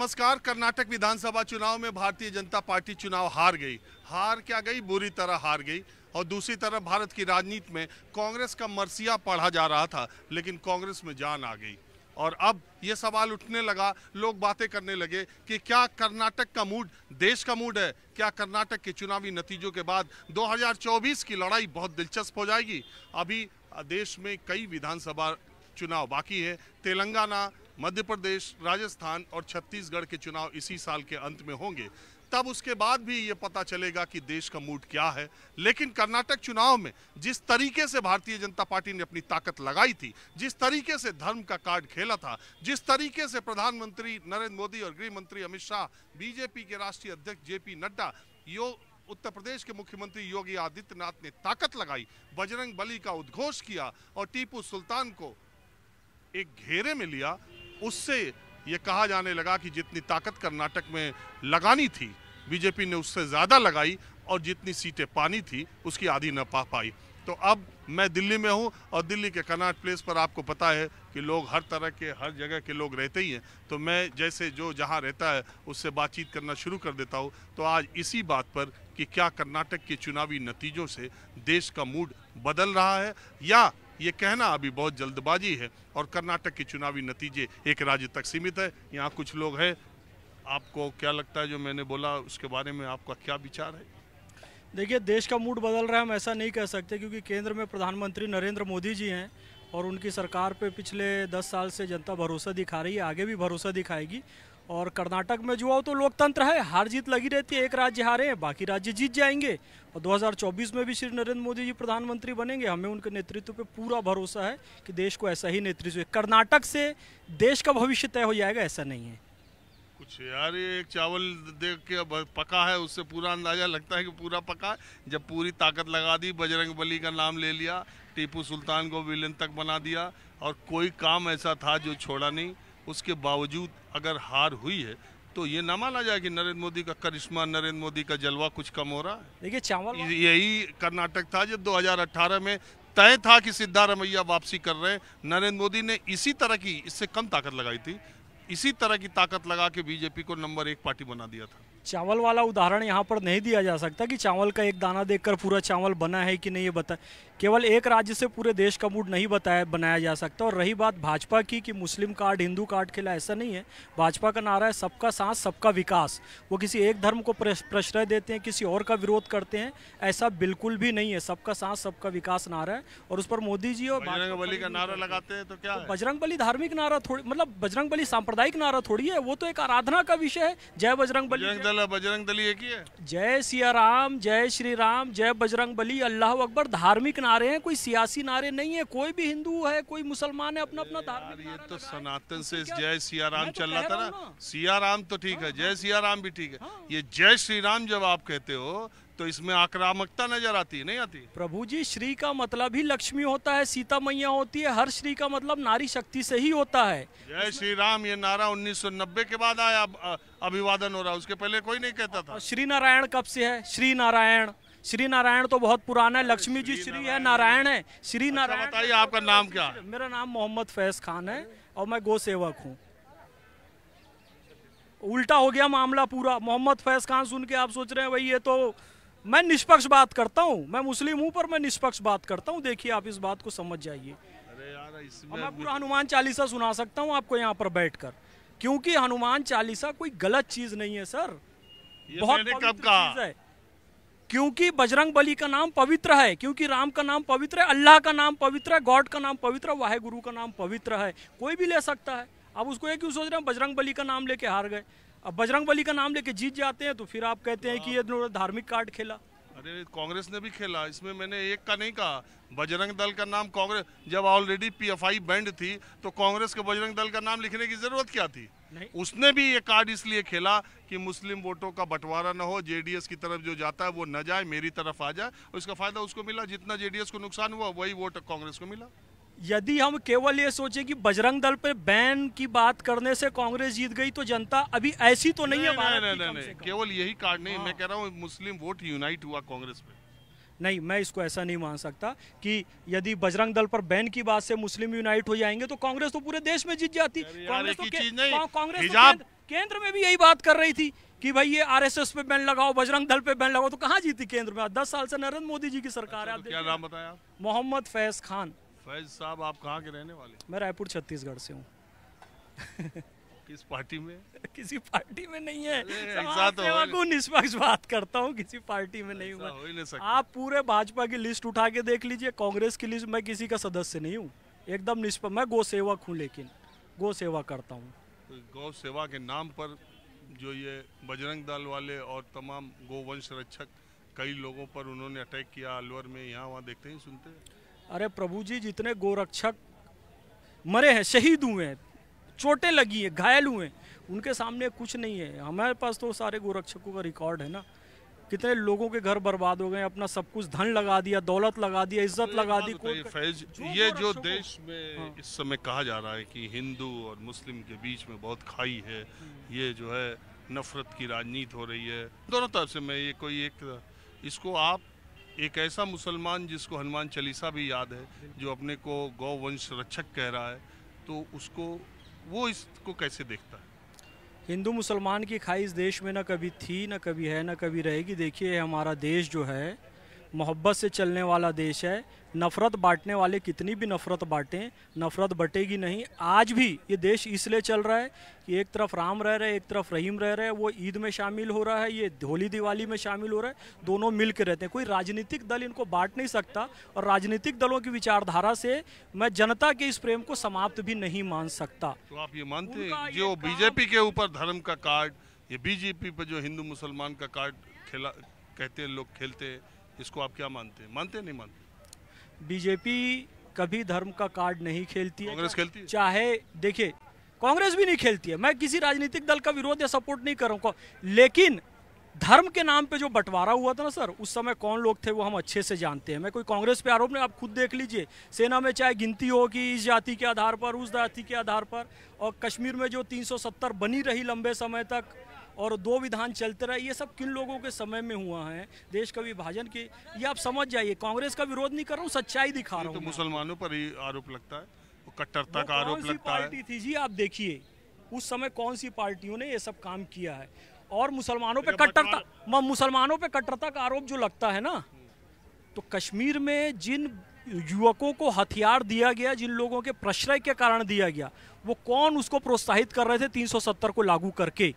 नमस्कार कर्नाटक विधानसभा चुनाव में भारतीय जनता पार्टी चुनाव हार गई हार क्या गई बुरी तरह हार गई और दूसरी तरफ भारत की राजनीति में कांग्रेस का मरसिया पढ़ा जा रहा था लेकिन कांग्रेस में जान आ गई और अब ये सवाल उठने लगा लोग बातें करने लगे कि क्या कर्नाटक का मूड देश का मूड है क्या कर्नाटक के चुनावी नतीजों के बाद 2024 की लड़ाई बहुत दिलचस्प हो जाएगी अभी देश में कई विधानसभा चुनाव बाकी है तेलंगाना मध्य प्रदेश राजस्थान और छत्तीसगढ़ के चुनाव इसी साल के अंत में होंगे तब उसके बाद भी ये पता चलेगा कि देश का मूड क्या है लेकिन कर्नाटक चुनाव में जिस तरीके से भारतीय जनता पार्टी ने अपनी ताकत लगाई थी जिस तरीके से धर्म का कार्ड खेला था जिस तरीके से प्रधानमंत्री नरेंद्र मोदी और गृह मंत्री अमित शाह बीजेपी के राष्ट्रीय अध्यक्ष जे पी नड्डा यो उत्तर प्रदेश के मुख्यमंत्री योगी आदित्यनाथ ने ताकत लगाई बजरंग बली का उद्घोष किया और टीपू सुल्तान को एक घेरे में लिया उससे ये कहा जाने लगा कि जितनी ताकत कर्नाटक में लगानी थी बीजेपी ने उससे ज़्यादा लगाई और जितनी सीटें पानी थी उसकी आधी न पा पाई तो अब मैं दिल्ली में हूँ और दिल्ली के कनाट प्लेस पर आपको पता है कि लोग हर तरह के हर जगह के लोग रहते ही हैं तो मैं जैसे जो जहाँ रहता है उससे बातचीत करना शुरू कर देता हूँ तो आज इसी बात पर कि क्या कर्नाटक के चुनावी नतीजों से देश का मूड बदल रहा है या ये कहना अभी बहुत जल्दबाजी है और कर्नाटक के चुनावी नतीजे एक राज्य तक सीमित है यहाँ कुछ लोग हैं आपको क्या लगता है जो मैंने बोला उसके बारे में आपका क्या विचार है देखिए देश का मूड बदल रहा है हम ऐसा नहीं कह सकते क्योंकि केंद्र में प्रधानमंत्री नरेंद्र मोदी जी हैं और उनकी सरकार पे पिछले दस साल से जनता भरोसा दिखा रही है आगे भी भरोसा दिखाएगी और कर्नाटक में जुआ तो लोकतंत्र है हार जीत लगी रहती है एक राज्य हारे हैं बाकी राज्य जीत जाएंगे और 2024 में भी श्री नरेंद्र मोदी जी प्रधानमंत्री बनेंगे हमें उनके नेतृत्व पे पूरा भरोसा है कि देश को ऐसा ही नेतृत्व कर्नाटक से देश का भविष्य तय हो जाएगा ऐसा नहीं है कुछ यार ये एक चावल देख के पका है उससे पूरा अंदाजा लगता है कि पूरा पका जब पूरी ताकत लगा दी बजरंग बली का नाम ले लिया टीपू सुल्तान को विलन तक बना दिया और कोई काम ऐसा था जो छोड़ा नहीं उसके बावजूद अगर हार हुई है तो ये ना माना जाए कि नरेंद्र मोदी का करिश्मा नरेंद्र मोदी का जलवा कुछ कम हो रहा है देखिए चावल यही कर्नाटक था जब 2018 में तय था कि सिद्धारमैया वापसी कर रहे नरेंद्र मोदी ने इसी तरह की इससे कम ताकत लगाई थी इसी तरह की ताकत लगा के बीजेपी को नंबर एक पार्टी बना दिया था चावल वाला उदाहरण यहाँ पर नहीं दिया जा सकता कि चावल का एक दाना देखकर पूरा चावल बना है कि नहीं ये बता केवल एक राज्य से पूरे देश का मूड नहीं बताया बनाया जा सकता और रही बात भाजपा की कि मुस्लिम कार्ड हिंदू कार्ड खेला ऐसा नहीं है भाजपा का नारा है सबका सांस सबका विकास वो किसी एक धर्म को प्रश्रय देते हैं किसी और का विरोध करते हैं ऐसा बिल्कुल भी नहीं है सबका सांस सबका विकास नारा है और उस पर मोदी जी और बजरंग बली का नारा लगाते हैं तो क्या तो बजरंग बली धार्मिक नारा थोड़ी मतलब बजरंग बली सांप्रदायिक नारा थोड़ी है वो तो एक आराधना का विषय है जय बजरंग दल बजरंग दल एक ही है जय सिया राम जय श्री राम जय बजरंग बली अल्लाह अकबर धार्मिक नारे हैं कोई सियासी नारे नहीं है कोई भी हिंदू है कोई मुसलमान है अपना अपना धार्मिक ये तो सनातन से तो जय सिया राम तो चल रहा था ना सिया राम तो ठीक है हाँ, जय हाँ। सिया राम भी ठीक है हाँ। ये जय श्री राम जब आप कहते हो तो इसमें आक्रामकता नजर आती है नहीं आती प्रभु जी श्री का मतलब ही लक्ष्मी होता है सीता मैया होती है हर श्री का मतलब नारी शक्ति से ही होता है जय श्री राम ये नारा 1990 के बाद आया अभिवादन हो रहा उसके पहले कोई नहीं कहता था श्री नारायण कब से है श्री नारायण श्री नारायण तो बहुत पुराना है लक्ष्मी जी श्री है नारायण है श्री अच्छा नारायण बताइए आपका नाम क्या मेरा नाम मोहम्मद फैज खान है और मैं गो सेवक हूँ उल्टा हो गया मामला पूरा मोहम्मद फैज खान सुन के आप सोच रहे हैं भाई ये तो मैं निष्पक्ष बात करता हूँ मैं मुस्लिम हूँ पर मैं निष्पक्ष बात करता हूँ देखिए आप इस बात को समझ जाइए मैं पूरा हनुमान चालीसा सुना सकता हूँ आपको यहाँ पर बैठकर क्योंकि हनुमान चालीसा कोई गलत चीज नहीं है सर बहुत कब कहा है क्योंकि बजरंग बली का नाम पवित्र है क्योंकि राम का नाम पवित्र है अल्लाह का नाम पवित्र है गॉड का नाम पवित्र है वाहे गुरु का नाम पवित्र है कोई भी ले सकता है अब उसको ये क्यों सोच रहे हैं बजरंग बली का नाम लेके हार गए अब बजरंग बली का नाम लेके जीत जाते हैं तो फिर आप कहते हैं कि ये धार्मिक कार्ड खेला अरे कांग्रेस ने भी खेला इसमें मैंने एक का नहीं कहा बजरंग दल का नाम कांग्रेस जब ऑलरेडी पीएफआई बैंड थी तो कांग्रेस के बजरंग दल का नाम लिखने की जरूरत क्या थी उसने भी ये कार्ड इसलिए खेला कि मुस्लिम वोटों का बंटवारा ना हो जेडीएस की तरफ जो जाता है वो न जाए मेरी तरफ आ जाए उसका फायदा उसको मिला जितना जेडीएस को नुकसान हुआ वही वोट कांग्रेस को मिला यदि हम केवल ये सोचें कि बजरंग दल पे बैन की बात करने से कांग्रेस जीत गई तो जनता अभी ऐसी तो नहीं, नहीं है नहीं, नहीं, नहीं, केवल यही कार्ड नहीं मैं हाँ। कह रहा हूँ मुस्लिम वोट यूनाइट हुआ कांग्रेस पे नहीं मैं इसको ऐसा नहीं मान सकता कि यदि बजरंग दल पर बैन की बात से मुस्लिम यूनाइट हो जाएंगे तो कांग्रेस तो पूरे देश में जीत जाती तो कांग्रेस तो कांग्रेस केंद्र में भी यही बात कर रही थी कि भाई ये आरएसएस पे बैन लगाओ बजरंग दल पे बैन लगाओ तो कहाँ जीती केंद्र में दस साल से नरेंद्र मोदी जी की सरकार अच्छा, है तो मोहम्मद फैज खान फैज साहब आप कहाँ के रहने वाले मैं रायपुर छत्तीसगढ़ से हूँ किस पार्टी में किसी पार्टी में नहीं है तो निष्पक्ष बात करता हूँ किसी पार्टी में नहीं हूँ आप पूरे भाजपा की लिस्ट उठा के देख लीजिए कांग्रेस की लिस्ट मैं किसी का सदस्य नहीं हूँ एकदम निष्पक्ष मैं गो सेवक हूँ लेकिन गो सेवा करता हूँ तो गौ सेवा के नाम पर जो ये बजरंग दल वाले और तमाम गोवंश रक्षक कई लोगों पर उन्होंने अटैक किया अलवर में यहाँ वहाँ देखते ही सुनते हैं अरे प्रभु जी जितने गोरक्षक मरे हैं शहीद हुए हैं चोटें लगी हैं घायल हुए हैं उनके सामने कुछ नहीं है हमारे पास तो सारे गोरक्षकों का रिकॉर्ड है ना कितने लोगों के घर बर्बाद हो गए अपना सब कुछ धन लगा दिया दौलत लगा दिया इज्जत लगा दी तो कोई फैज ये जो देश में हाँ। इस समय कहा जा रहा है कि हिंदू और मुस्लिम के बीच में बहुत खाई है हम्म। ये जो है नफरत की राजनीति हो रही है दोनों तरफ से मैं ये कोई एक इसको आप एक ऐसा मुसलमान जिसको हनुमान चालीसा भी याद है जो अपने को गौ वंश रक्षक कह रहा है तो उसको वो इसको कैसे देखता है हिंदू मुसलमान की खाई इस देश में ना कभी थी ना कभी है ना कभी रहेगी देखिए हमारा देश जो है मोहब्बत से चलने वाला देश है नफ़रत बांटने वाले कितनी भी नफ़रत बांटें नफ़रत बटेगी नहीं आज भी ये देश इसलिए चल रहा है कि एक तरफ राम रह रहे एक तरफ रहीम रह रहे वो ईद में शामिल हो रहा है ये होली दिवाली में शामिल हो रहा है दोनों मिल के रहते हैं कोई राजनीतिक दल इनको बांट नहीं सकता और राजनीतिक दलों की विचारधारा से मैं जनता के इस प्रेम को समाप्त भी नहीं मान सकता तो आप ये मानते हैं जो बीजेपी के ऊपर धर्म का कार्ड ये बीजेपी पर जो हिंदू मुसलमान का कार्ड खेला कहते हैं लोग खेलते हैं इसको आप क्या मानते हैं मानते नहीं मानते बीजेपी कभी धर्म का कार्ड नहीं खेलती है कांग्रेस खेलती है? चाहे देखिए कांग्रेस भी नहीं खेलती है मैं किसी राजनीतिक दल का विरोध या सपोर्ट नहीं करूँ लेकिन धर्म के नाम पे जो बंटवारा हुआ था ना सर उस समय कौन लोग थे वो हम अच्छे से जानते हैं मैं कोई कांग्रेस पे आरोप नहीं आप खुद देख लीजिए सेना में चाहे गिनती हो कि इस जाति के आधार पर उस जाति के आधार पर और कश्मीर में जो 370 बनी रही लंबे समय तक और दो विधान चलते रहे ये सब किन लोगों के समय में हुआ है देश का विभाजन के ये आप समझ जाइए कांग्रेस का विरोध नहीं कर रहा हूँ सच्चाई दिखा रहा तो हूँ तो मुसलमानों पर ही आरोप लगता है कट्टरता का आरोप लगता है पार्टी थी जी आप देखिए उस समय कौन सी पार्टियों ने ये सब काम किया है और मुसलमानों पर कट्टरता मतलब मुसलमानों पर कट्टरता का आरोप जो लगता है ना तो कश्मीर में जिन युवकों को हथियार दिया गया जिन लोगों के प्रश्रय के कारण दिया गया वो कौन उसको प्रोत्साहित कर रहे थे 370 को लागू करके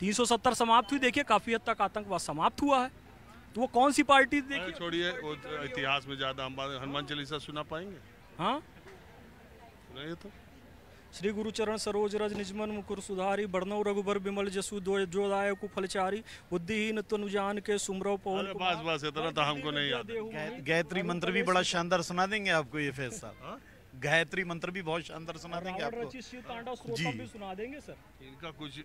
370 समाप्त हुई देखिए काफी हद तक आतंकवाद समाप्त हुआ है तो वो कौन सी पार्टी देखिए छोड़िए वो तो इतिहास में ज्यादा हम बात हनुमान चालीसा सुना पाएंगे हाँ नहीं तो श्री गुरुचरण सरोज रज निजमन मुकुर सुधारी बर्नव रघुबर बिमल जसु दो जो दाय को फलचारी बुद्धिहीन तनुजान के सुमरव पवन बस बस इतना तो हमको नहीं याद गायत्री मंत्र भी बड़ा शानदार सुना देंगे आपको ये फैज साहब हाँ? गायत्री मंत्र भी बहुत शानदार सुना देंगे आपको जी सुना देंगे सर इनका कुछ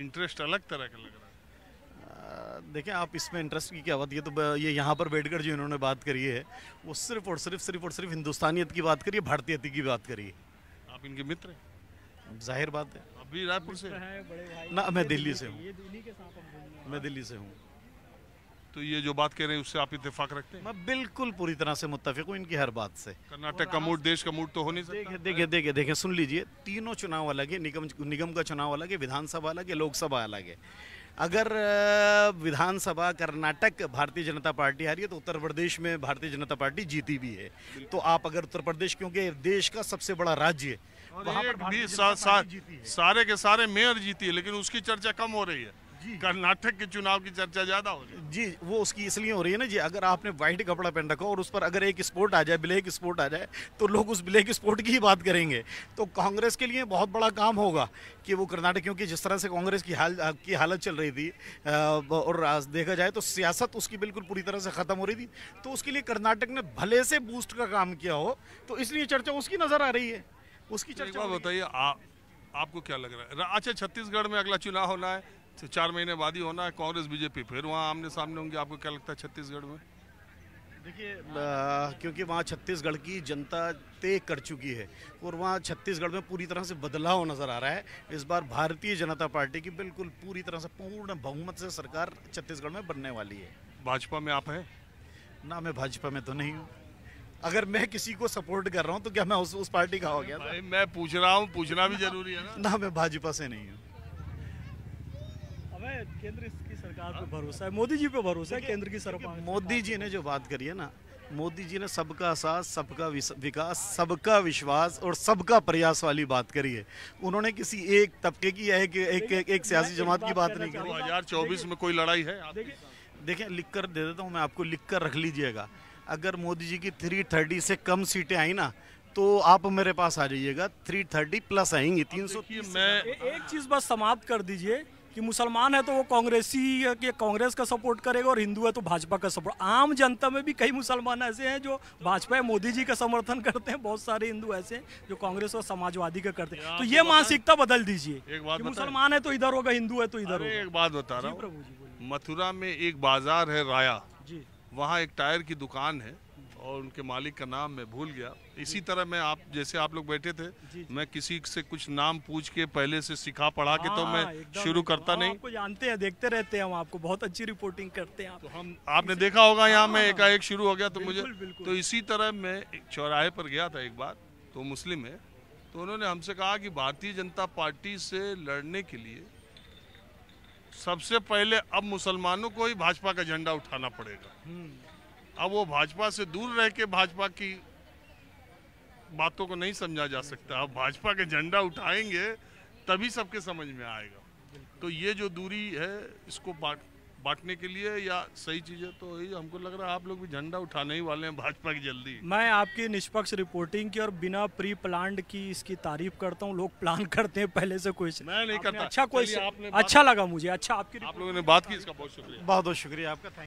इंटरेस्ट अलग तरह का लग रहा है देखें आप इसमें इंटरेस्ट की क्या बात ये तो ये यहाँ पर बैठकर जो इन्होंने बात करी है वो सिर्फ और सिर्फ सिर्फ और सिर्फ हिंदुस्तानियत की बात करिए भारतीय की बात करिए आप इनके मित्र हैं जाहिर बात है अभी रायपुर से ना मैं दिल्ली से हूँ मैं दिल्ली से हूँ तो ये जो बात कह रहे हैं उससे आप इतफाक रखते हैं मैं बिल्कुल पूरी तरह से मुतफिक हूँ इनकी हर बात से कर्नाटक का मूड देश का मूड तो हो नहीं सकता देखिए देखिए देखिए सुन लीजिए तीनों चुनाव अलग है निगम निगम का चुनाव अलग है विधानसभा अलग है लोकसभा अलग है अगर विधानसभा कर्नाटक भारतीय जनता पार्टी हारी है तो उत्तर प्रदेश में भारतीय जनता पार्टी जीती भी है तो आप अगर उत्तर प्रदेश क्योंकि देश का सबसे बड़ा राज्य वहाँ पर सारे के सारे मेयर जीती है लेकिन उसकी चर्चा कम हो रही है कर्नाटक के चुनाव की चर्चा ज्यादा हो रही है जी वो उसकी इसलिए हो रही है ना जी अगर आपने व्हाइट कपड़ा पहन रखा और उस पर अगर एक स्पोर्ट आ जाए ब्लैक स्पोर्ट आ जाए तो लोग उस ब्लैक स्पोर्ट की ही बात करेंगे तो कांग्रेस के लिए बहुत बड़ा काम होगा कि वो कर्नाटक क्योंकि जिस तरह से कांग्रेस की हाल की हालत चल रही थी और देखा जाए तो सियासत उसकी बिल्कुल पूरी तरह से ख़त्म हो रही थी तो उसके लिए कर्नाटक ने भले से बूस्ट का काम किया हो तो इसलिए चर्चा उसकी नज़र आ रही है उसकी तो चर्चा बताइए आपको क्या लग रहा है अच्छा छत्तीसगढ़ में अगला चुनाव होना है से तो चार महीने बाद ही होना है कांग्रेस बीजेपी फिर वहाँ आमने सामने होंगे आपको क्या लगता है छत्तीसगढ़ में देखिए क्योंकि वहाँ छत्तीसगढ़ की जनता तय कर चुकी है और वहाँ छत्तीसगढ़ में पूरी तरह से बदलाव नज़र आ रहा है इस बार भारतीय जनता पार्टी की बिल्कुल पूरी तरह से पूर्ण बहुमत से सरकार छत्तीसगढ़ में बनने वाली है भाजपा में आप हैं ना मैं भाजपा में तो नहीं हूँ अगर मैं किसी को सपोर्ट कर रहा हूँ तो क्या मैं उस उस पार्टी का हो गया मैं पूछ रहा हूँ पूछना भी जरूरी है ना मैं भाजपा से नहीं हूँ है केंद्र की सरकार हाँ। पर भरोसा है मोदी जी पे भरोसा है केंद्र की सरकार मोदी जी ने जो बात करी है ना मोदी जी ने सबका साथ सबका विकास सबका विश्वास और सबका प्रयास वाली बात करी है उन्होंने किसी एक तबके की या एक एक, एक, एक सियासी जमात की बात नहीं करी 2024 में कोई लड़ाई है देखिए लिख कर दे देता हूँ मैं आपको लिख कर रख लीजिएगा अगर मोदी जी की थ्री थर्टी से कम सीटें आई ना तो आप मेरे पास आ जाइएगा थ्री थर्टी प्लस आएंगी तीन सौ मैं एक चीज़ बस समाप्त कर दीजिए कि मुसलमान है तो वो कांग्रेसी के कांग्रेस का सपोर्ट करेगा और हिंदू है तो भाजपा का सपोर्ट आम जनता में भी कई मुसलमान ऐसे हैं जो भाजपा या मोदी जी का समर्थन करते हैं बहुत सारे हिंदू ऐसे हैं जो कांग्रेस और समाजवादी का करते हैं तो ये मानसिकता बदल दीजिए मुसलमान है तो इधर होगा हिंदू है तो इधर होगा एक बात बता रहा हूँ मथुरा में एक बाजार है राया वहाँ एक टायर की दुकान है और उनके मालिक का नाम मैं भूल गया इसी तरह मैं आप जैसे आप लोग बैठे थे जी, जी। मैं किसी से कुछ नाम पूछ के पहले से सिखा पढ़ा के तो हाँ, मैं शुरू करता हाँ, नहीं आपको जानते हैं देखते रहते हैं हम आपको बहुत अच्छी रिपोर्टिंग करते हैं आप। तो हम आपने देखा होगा यहाँ मैं हाँ। एकाएक शुरू हो गया तो मुझे तो इसी तरह मैं चौराहे पर गया था एक बार तो मुस्लिम है तो उन्होंने हमसे कहा कि भारतीय जनता पार्टी से लड़ने के लिए सबसे पहले अब मुसलमानों को ही भाजपा का झंडा उठाना पड़ेगा हम्म। अब वो भाजपा से दूर रह के भाजपा की बातों को नहीं समझा जा सकता अब भाजपा के झंडा उठाएंगे तभी सबके समझ में आएगा तो ये जो दूरी है इसको बांट बांटने के लिए या सही चीज है तो यही हमको लग रहा है आप लोग भी झंडा उठाने ही वाले हैं भाजपा की जल्दी मैं आपकी निष्पक्ष रिपोर्टिंग की और बिना प्री प्लान की इसकी तारीफ करता हूँ लोग प्लान करते हैं पहले से कोई मैं नहीं करता अच्छा कोई अच्छा लगा मुझे अच्छा आपकी आप लोगों ने बात की इसका बहुत शुक्रिया बहुत बहुत शुक्रिया आपका